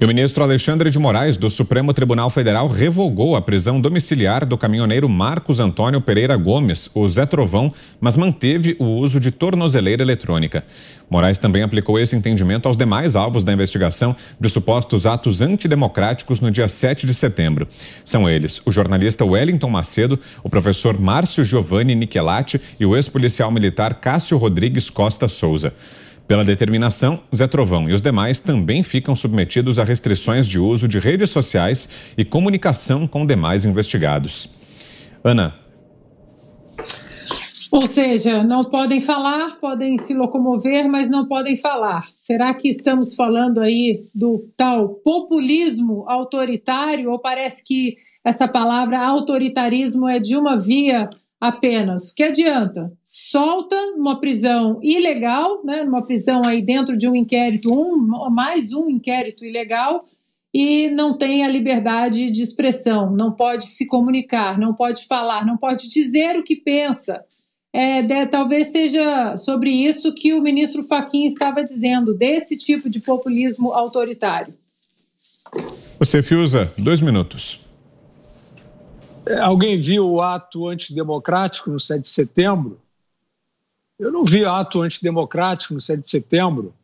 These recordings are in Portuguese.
E o ministro Alexandre de Moraes, do Supremo Tribunal Federal, revogou a prisão domiciliar do caminhoneiro Marcos Antônio Pereira Gomes, o Zé Trovão, mas manteve o uso de tornozeleira eletrônica. Moraes também aplicou esse entendimento aos demais alvos da investigação de supostos atos antidemocráticos no dia 7 de setembro. São eles o jornalista Wellington Macedo, o professor Márcio Giovanni Niquelati e o ex-policial militar Cássio Rodrigues Costa Souza. Pela determinação, Zé Trovão e os demais também ficam submetidos a restrições de uso de redes sociais e comunicação com demais investigados. Ana. Ou seja, não podem falar, podem se locomover, mas não podem falar. Será que estamos falando aí do tal populismo autoritário ou parece que essa palavra autoritarismo é de uma via apenas. o Que adianta? Solta uma prisão ilegal, né, Uma prisão aí dentro de um inquérito, um mais um inquérito ilegal e não tem a liberdade de expressão, não pode se comunicar, não pode falar, não pode dizer o que pensa. É, de, talvez seja sobre isso que o ministro Faquin estava dizendo, desse tipo de populismo autoritário. Você, Fiuza, dois minutos. É, alguém viu o ato antidemocrático no 7 de setembro? Eu não vi ato antidemocrático no 7 de setembro.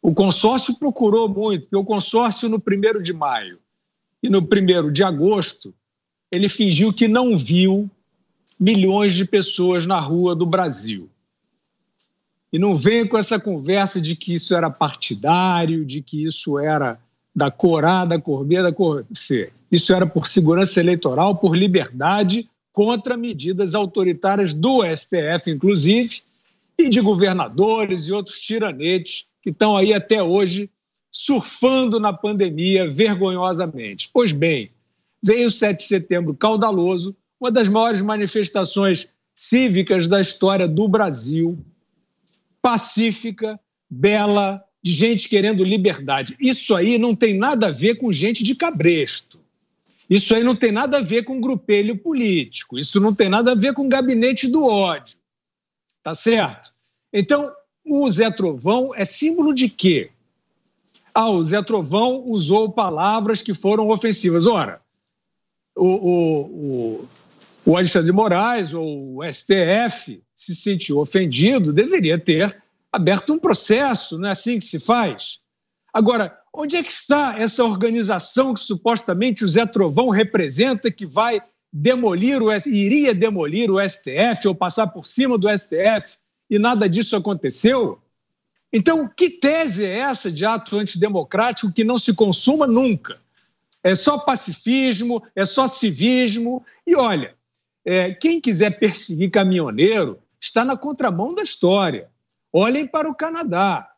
O consórcio procurou muito, porque o consórcio, no 1 de maio e no 1 de agosto, ele fingiu que não viu milhões de pessoas na rua do Brasil. E não vem com essa conversa de que isso era partidário, de que isso era da cor A, da cor B, da cor C. Isso era por segurança eleitoral, por liberdade, contra medidas autoritárias do STF, inclusive, e de governadores e outros tiranetes que estão aí até hoje surfando na pandemia vergonhosamente. Pois bem, veio o 7 de setembro caudaloso, uma das maiores manifestações cívicas da história do Brasil, pacífica, bela, de gente querendo liberdade. Isso aí não tem nada a ver com gente de cabresto. Isso aí não tem nada a ver com grupelho político. Isso não tem nada a ver com gabinete do ódio. Tá certo? Então, o Zé Trovão é símbolo de quê? Ah, o Zé Trovão usou palavras que foram ofensivas. Ora, o, o, o, o Alexandre de Moraes ou o STF se sentiu ofendido, deveria ter aberto um processo, não é assim que se faz? Agora, onde é que está essa organização que supostamente o Zé Trovão representa, que vai demolir o iria demolir o STF ou passar por cima do STF e nada disso aconteceu? Então, que tese é essa de ato antidemocrático que não se consuma nunca? É só pacifismo, é só civismo. E olha, é, quem quiser perseguir caminhoneiro está na contramão da história. Olhem para o Canadá.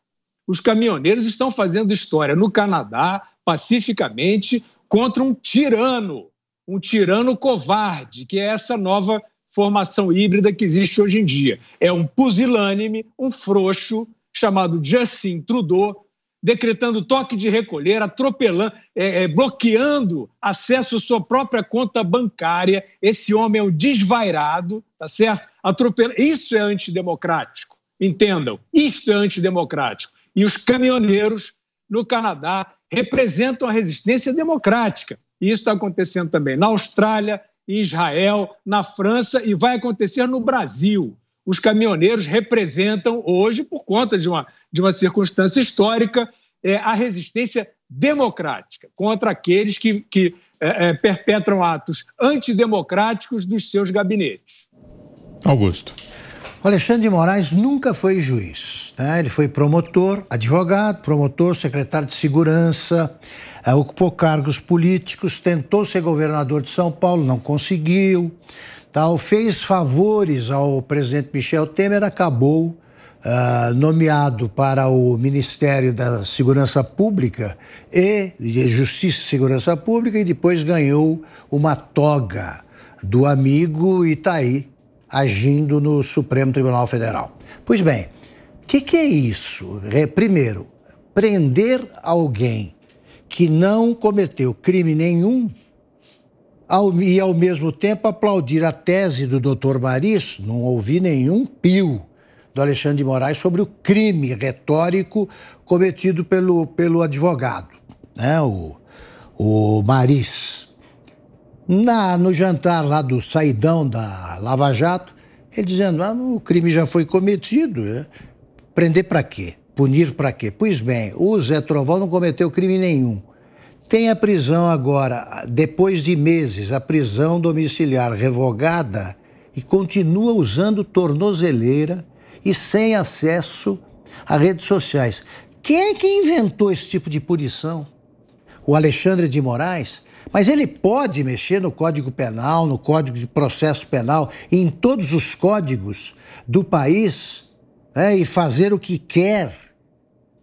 Os caminhoneiros estão fazendo história no Canadá, pacificamente, contra um tirano, um tirano covarde, que é essa nova formação híbrida que existe hoje em dia. É um pusilânime, um frouxo, chamado Justin Trudeau, decretando toque de recolher, atropelando, é, é, bloqueando acesso à sua própria conta bancária. Esse homem é um desvairado, tá certo? Atropelando. Isso é antidemocrático entendam, isto é antidemocrático. E os caminhoneiros no Canadá representam a resistência democrática. E isso está acontecendo também na Austrália, em Israel, na França e vai acontecer no Brasil. Os caminhoneiros representam hoje, por conta de uma, de uma circunstância histórica, é, a resistência democrática contra aqueles que, que é, é, perpetram atos antidemocráticos dos seus gabinetes. Augusto. O Alexandre de Moraes nunca foi juiz. Né? Ele foi promotor, advogado, promotor, secretário de segurança, eh, ocupou cargos políticos, tentou ser governador de São Paulo, não conseguiu. Tal, tá? fez favores ao presidente Michel Temer, acabou Uh, nomeado para o Ministério da Segurança Pública e de Justiça e Segurança Pública e depois ganhou uma toga do amigo e está aí agindo no Supremo Tribunal Federal. Pois bem, o que, que é isso? Primeiro, prender alguém que não cometeu crime nenhum e, ao mesmo tempo, aplaudir a tese do doutor Maris, não ouvi nenhum pio do Alexandre de Moraes sobre o crime retórico cometido pelo, pelo advogado, né? o, o Maris. Na, no jantar lá do saidão da Lava Jato, ele dizendo: ah, o crime já foi cometido. Né? Prender para quê? Punir para quê? Pois bem, o Zé Trovão não cometeu crime nenhum. Tem a prisão agora, depois de meses, a prisão domiciliar revogada e continua usando tornozeleira e sem acesso a redes sociais. Quem é que inventou esse tipo de punição? O Alexandre de Moraes? Mas ele pode mexer no Código Penal, no Código de Processo Penal, em todos os códigos do país né, e fazer o que quer,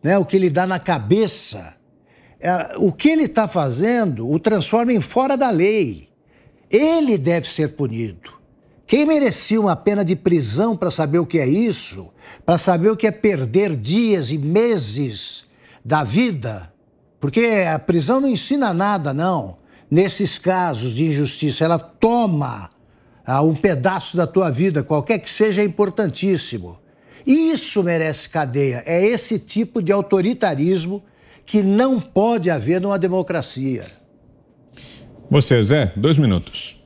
né, o que lhe dá na cabeça. É, o que ele está fazendo o transforma em fora da lei. Ele deve ser punido. Quem merecia uma pena de prisão para saber o que é isso, para saber o que é perder dias e meses da vida, porque a prisão não ensina nada, não nesses casos de injustiça, ela toma ah, um pedaço da tua vida, qualquer que seja, é importantíssimo. Isso merece cadeia. É esse tipo de autoritarismo que não pode haver numa democracia. Você, Zé, dois minutos.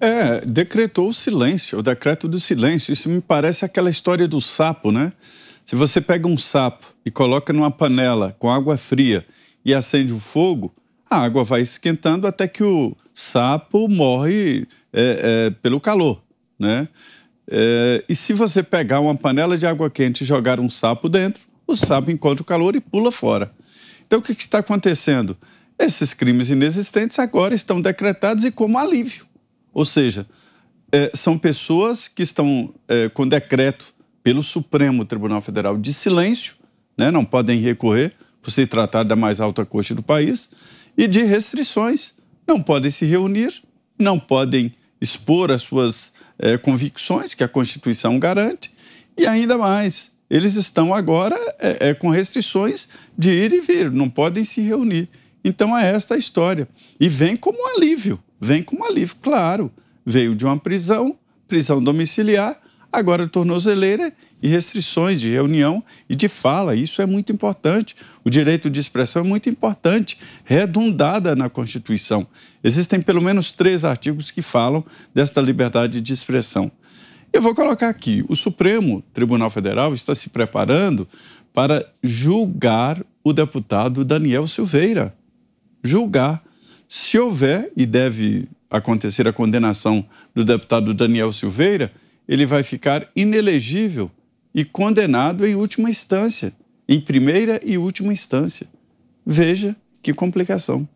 É, decretou o silêncio, o decreto do silêncio. Isso me parece aquela história do sapo, né? Se você pega um sapo e coloca numa panela com água fria e acende o fogo, a água vai esquentando até que o sapo morre é, é, pelo calor, né? É, e se você pegar uma panela de água quente e jogar um sapo dentro, o sapo encontra o calor e pula fora. Então, o que, que está acontecendo? Esses crimes inexistentes agora estão decretados e como alívio. Ou seja, é, são pessoas que estão é, com decreto pelo Supremo Tribunal Federal de silêncio, né? não podem recorrer por se tratar da mais alta corte do país, e de restrições. Não podem se reunir, não podem expor as suas eh, convicções, que a Constituição garante, e ainda mais, eles estão agora eh, eh, com restrições de ir e vir, não podem se reunir. Então é esta a história. E vem como um alívio vem como um alívio, claro. Veio de uma prisão, prisão domiciliar, agora tornozeleira e restrições de reunião e de fala. Isso é muito importante. O direito de expressão é muito importante, redundada na Constituição. Existem pelo menos três artigos que falam desta liberdade de expressão. Eu vou colocar aqui: o Supremo Tribunal Federal está se preparando para julgar o deputado Daniel Silveira. Julgar. Se houver, e deve acontecer a condenação do deputado Daniel Silveira, ele vai ficar inelegível e condenado em última instância, em primeira e última instância. Veja que complicação.